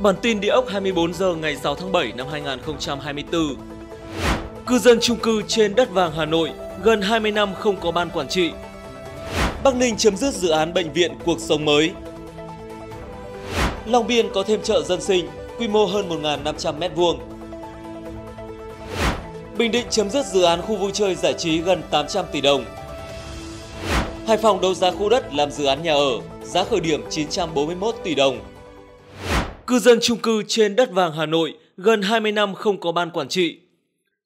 Bản tin địa ốc 24 giờ ngày 6 tháng 7 năm 2024. Cư dân trung cư trên đất vàng Hà Nội gần 20 năm không có ban quản trị. Bắc Ninh chấm dứt dự án bệnh viện cuộc sống mới. Long Biên có thêm chợ dân sinh, quy mô hơn 1.500 m2. Bình Định chấm dứt dự án khu vui chơi giải trí gần 800 tỷ đồng. Hải Phòng đấu giá khu đất làm dự án nhà ở, giá khởi điểm 941 tỷ đồng. Cư dân chung cư trên đất vàng Hà Nội gần 20 năm không có ban quản trị.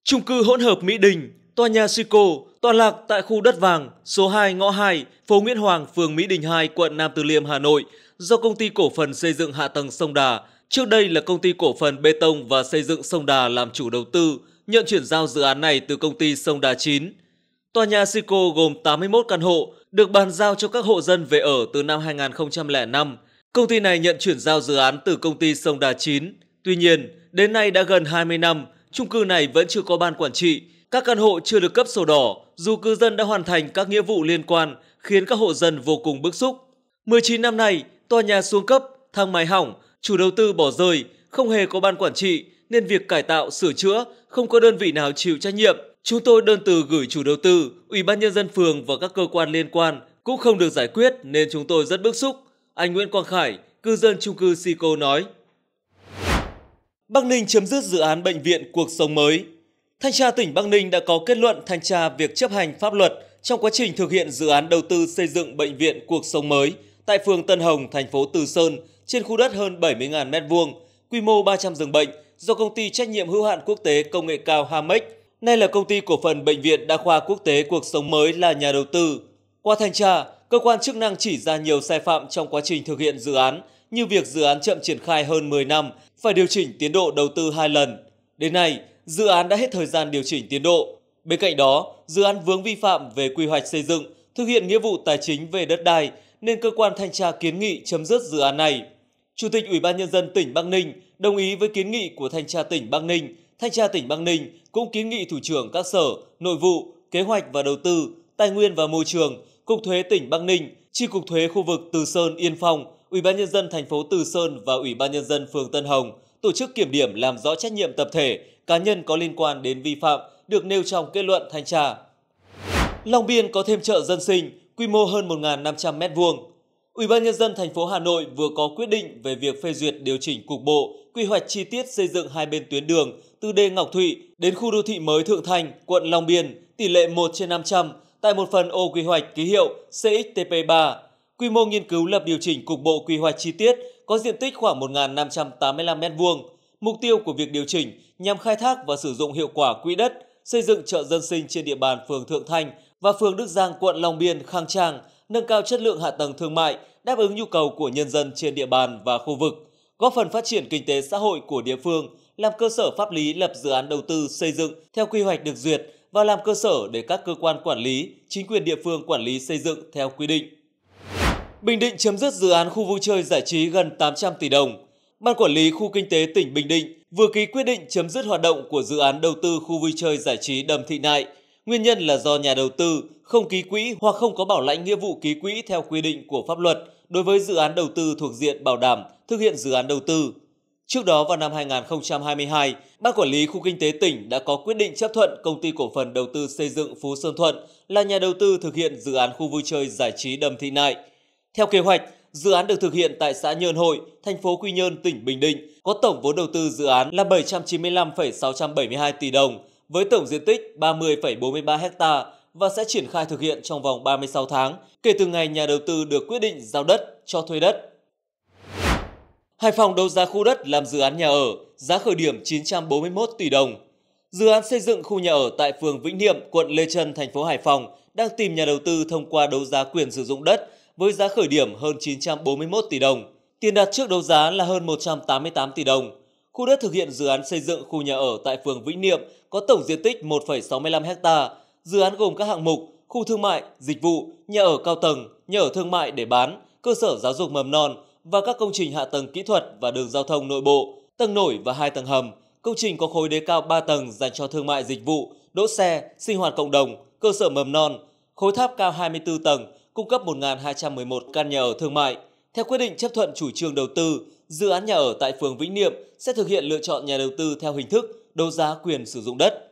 Chung cư hỗn hợp Mỹ Đình, tòa nhà Sico, tọa lạc tại khu đất vàng số 2 ngõ 2, phố Nguyễn Hoàng, phường Mỹ Đình 2, quận Nam Từ Liêm, Hà Nội, do công ty cổ phần xây dựng hạ tầng Sông Đà, trước đây là công ty cổ phần bê tông và xây dựng Sông Đà làm chủ đầu tư, nhận chuyển giao dự án này từ công ty Sông Đà 9. Tòa nhà Sico gồm 81 căn hộ, được bàn giao cho các hộ dân về ở từ năm 2005. Công ty này nhận chuyển giao dự án từ công ty Sông Đà 9. Tuy nhiên, đến nay đã gần 20 năm, chung cư này vẫn chưa có ban quản trị, các căn hộ chưa được cấp sổ đỏ dù cư dân đã hoàn thành các nghĩa vụ liên quan khiến các hộ dân vô cùng bức xúc. 19 năm nay, tòa nhà xuống cấp, thang máy hỏng, chủ đầu tư bỏ rơi, không hề có ban quản trị nên việc cải tạo, sửa chữa không có đơn vị nào chịu trách nhiệm. Chúng tôi đơn từ gửi chủ đầu tư, ủy ban nhân dân phường và các cơ quan liên quan cũng không được giải quyết nên chúng tôi rất bức xúc. Anh Nguyễn Quang Khải, cư dân chung cư Sico nói. Bắc Ninh chấm dứt dự án bệnh viện cuộc sống mới. Thanh tra tỉnh Bắc Ninh đã có kết luận thanh tra việc chấp hành pháp luật trong quá trình thực hiện dự án đầu tư xây dựng bệnh viện cuộc sống mới tại phường Tân Hồng, thành phố Từ Sơn trên khu đất hơn 70.000 m2, quy mô 300 giường bệnh do công ty trách nhiệm hữu hạn quốc tế công nghệ cao Hamex, nay là công ty cổ phần bệnh viện đa khoa quốc tế cuộc sống mới là nhà đầu tư. Qua thanh tra, cơ quan chức năng chỉ ra nhiều sai phạm trong quá trình thực hiện dự án, như việc dự án chậm triển khai hơn 10 năm, phải điều chỉnh tiến độ đầu tư hai lần. Đến nay, dự án đã hết thời gian điều chỉnh tiến độ. Bên cạnh đó, dự án vướng vi phạm về quy hoạch xây dựng, thực hiện nghĩa vụ tài chính về đất đai nên cơ quan thanh tra kiến nghị chấm dứt dự án này. Chủ tịch Ủy ban nhân dân tỉnh Bắc Ninh đồng ý với kiến nghị của thanh tra tỉnh Bắc Ninh. Thanh tra tỉnh Bắc Ninh cũng kiến nghị thủ trưởng các sở, nội vụ, kế hoạch và đầu tư, tài nguyên và môi trường Cục thuế tỉnh Bắc Ninh, Chi cục thuế khu vực Từ Sơn Yên Phong, Ủy ban nhân dân thành phố Từ Sơn và Ủy ban nhân dân phường Tân Hồng tổ chức kiểm điểm làm rõ trách nhiệm tập thể, cá nhân có liên quan đến vi phạm được nêu trong kết luận thanh tra. Long Biên có thêm chợ dân sinh, quy mô hơn 1.500 m2. Ủy ban nhân dân thành phố Hà Nội vừa có quyết định về việc phê duyệt điều chỉnh cục bộ quy hoạch chi tiết xây dựng hai bên tuyến đường từ đê Ngọc Thụy đến khu đô thị mới Thượng Thành, quận Long Biên, tỷ lệ 1 trên 500 tại một phần ô quy hoạch ký hiệu CXTP3. Quy mô nghiên cứu lập điều chỉnh cục bộ quy hoạch chi tiết có diện tích khoảng 1.585 m2. Mục tiêu của việc điều chỉnh nhằm khai thác và sử dụng hiệu quả quỹ đất, xây dựng chợ dân sinh trên địa bàn phường Thượng Thanh và phường Đức Giang, quận Long Biên, Khang Trang, nâng cao chất lượng hạ tầng thương mại, đáp ứng nhu cầu của nhân dân trên địa bàn và khu vực, góp phần phát triển kinh tế xã hội của địa phương, làm cơ sở pháp lý lập dự án đầu tư xây dựng theo quy hoạch được duyệt và làm cơ sở để các cơ quan quản lý, chính quyền địa phương quản lý xây dựng theo quy định. Bình Định chấm dứt dự án khu vui chơi giải trí gần 800 tỷ đồng. Ban quản lý khu kinh tế tỉnh Bình Định vừa ký quyết định chấm dứt hoạt động của dự án đầu tư khu vui chơi giải trí Đầm Thị Nại. Nguyên nhân là do nhà đầu tư không ký quỹ hoặc không có bảo lãnh nghĩa vụ ký quỹ theo quy định của pháp luật đối với dự án đầu tư thuộc diện bảo đảm thực hiện dự án đầu tư. Trước đó vào năm 2022, Ban Quản lý Khu Kinh tế tỉnh đã có quyết định chấp thuận công ty cổ phần đầu tư xây dựng Phú Sơn Thuận là nhà đầu tư thực hiện dự án khu vui chơi giải trí Đầm Thị Nại. Theo kế hoạch, dự án được thực hiện tại xã Nhơn Hội, thành phố Quy Nhơn, tỉnh Bình Định, có tổng vốn đầu tư dự án là 795,672 tỷ đồng với tổng diện tích 30,43 ha và sẽ triển khai thực hiện trong vòng 36 tháng kể từ ngày nhà đầu tư được quyết định giao đất cho thuê đất. Hải Phòng đấu giá khu đất làm dự án nhà ở, giá khởi điểm 941 tỷ đồng. Dự án xây dựng khu nhà ở tại phường Vĩnh Niệm, quận Lê Trân, thành phố Hải Phòng đang tìm nhà đầu tư thông qua đấu giá quyền sử dụng đất với giá khởi điểm hơn 941 tỷ đồng. Tiền đặt trước đấu giá là hơn 188 tỷ đồng. Khu đất thực hiện dự án xây dựng khu nhà ở tại phường Vĩnh Niệm có tổng diện tích 1,65 ha. Dự án gồm các hạng mục khu thương mại, dịch vụ, nhà ở cao tầng, nhà ở thương mại để bán, cơ sở giáo dục mầm non, và các công trình hạ tầng kỹ thuật và đường giao thông nội bộ, tầng nổi và hai tầng hầm. Công trình có khối đế cao 3 tầng dành cho thương mại dịch vụ, đỗ xe, sinh hoạt cộng đồng, cơ sở mầm non. Khối tháp cao 24 tầng cung cấp 1.211 căn nhà ở thương mại. Theo quyết định chấp thuận chủ trương đầu tư, dự án nhà ở tại phường Vĩnh Niệm sẽ thực hiện lựa chọn nhà đầu tư theo hình thức đấu giá quyền sử dụng đất.